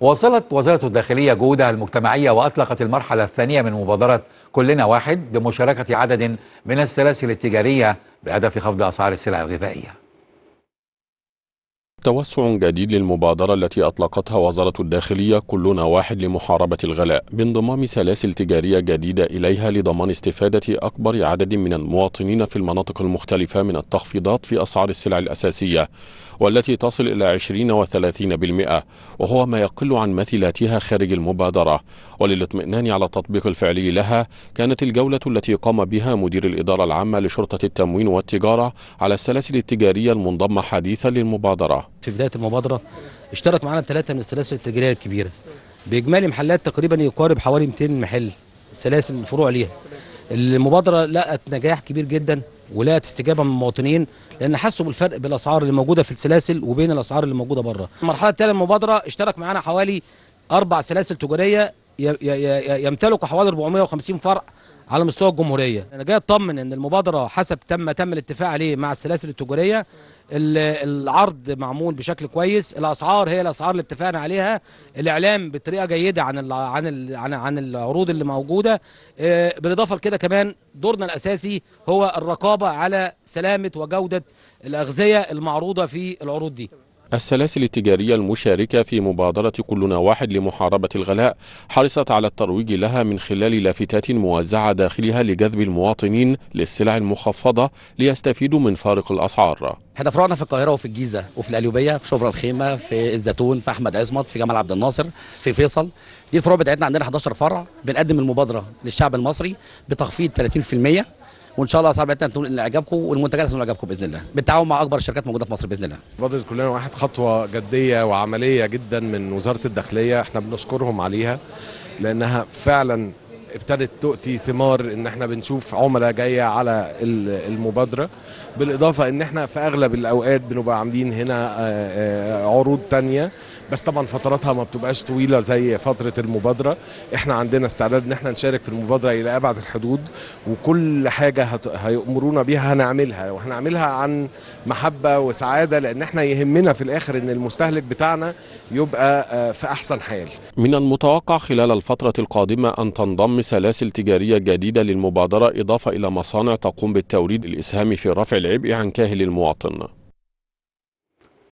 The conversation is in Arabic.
واصلت وزارة الداخلية جهودها المجتمعية وأطلقت المرحلة الثانية من مبادرة كلنا واحد بمشاركة عدد من السلاسل التجارية بهدف خفض أسعار السلع الغذائية توسع جديد للمبادرة التي أطلقتها وزارة الداخلية كلنا واحد لمحاربة الغلاء بانضمام سلاسل تجارية جديدة إليها لضمان استفادة أكبر عدد من المواطنين في المناطق المختلفة من التخفيضات في أسعار السلع الأساسية والتي تصل إلى 20 و 30% وهو ما يقل عن مثيلاتها خارج المبادرة وللاطمئنان على التطبيق الفعلي لها كانت الجولة التي قام بها مدير الإدارة العامة لشرطة التموين والتجارة على السلاسل التجارية المنضمة حديثا للمبادرة في بدايه المبادره اشترك معانا ثلاثه من السلاسل التجاريه الكبيره باجمالي محلات تقريبا يقارب حوالي 200 محل سلاسل فروع ليها المبادره لقت نجاح كبير جدا ولقت استجابه من المواطنين لان حسوا بالفرق بالاسعار اللي موجوده في السلاسل وبين الاسعار اللي موجوده بره. المرحله الثانيه المبادره اشترك معانا حوالي اربع سلاسل تجاريه يمتلكوا حوالي 450 فرع على مستوى الجمهوريه انا جاي اطمن ان المبادره حسب تم تم الاتفاق عليه مع السلاسل التجاريه العرض معمول بشكل كويس الاسعار هي الاسعار اللي اتفقنا عليها الاعلام بطريقه جيده عن الـ عن الـ عن, عن العروض اللي موجوده آه، بالاضافه لكده كمان دورنا الاساسي هو الرقابه على سلامه وجوده الاغذيه المعروضه في العروض دي السلاسل التجارية المشاركة في مبادرة كلنا واحد لمحاربة الغلاء حرصت على الترويج لها من خلال لافتات موزعة داخلها لجذب المواطنين للسلع المخفضة ليستفيدوا من فارق الأسعار احنا فروعنا في القاهرة وفي الجيزة وفي الأليوبية في شبرا الخيمة في الزيتون في أحمد عصمت في جمال عبد الناصر في فيصل دي الفروع بتاعتنا عندنا 11 فرع بنقدم المبادرة للشعب المصري بتخفيض 30% وان شاء الله اسعار بتاعتنا تكون اعجابكم والمنتجات تنول اعجابكم باذن الله بالتعاون مع اكبر الشركات موجوده في مصر باذن الله بادره كلنا واحد خطوه جديه وعمليه جدا من وزاره الداخليه احنا بنشكرهم عليها لانها فعلا ابتدت تؤتي ثمار ان احنا بنشوف عملاء جايه على المبادره بالاضافه ان احنا في اغلب الاوقات بنبقى عاملين هنا آه، آه، عروض تانية بس طبعا فتراتها ما بتبقاش طويله زي فتره المبادره احنا عندنا استعداد ان احنا نشارك في المبادره الى ابعد الحدود وكل حاجه هيامرونا بيها هنعملها وهنعملها عن محبه وسعاده لان احنا يهمنا في الاخر ان المستهلك بتاعنا يبقى آه، في احسن حال من المتوقع خلال الفتره القادمه ان تنضم سلاسل تجارية جديدة للمبادرة إضافة إلى مصانع تقوم بالتوريد للإسهام في رفع العبء عن كاهل المواطن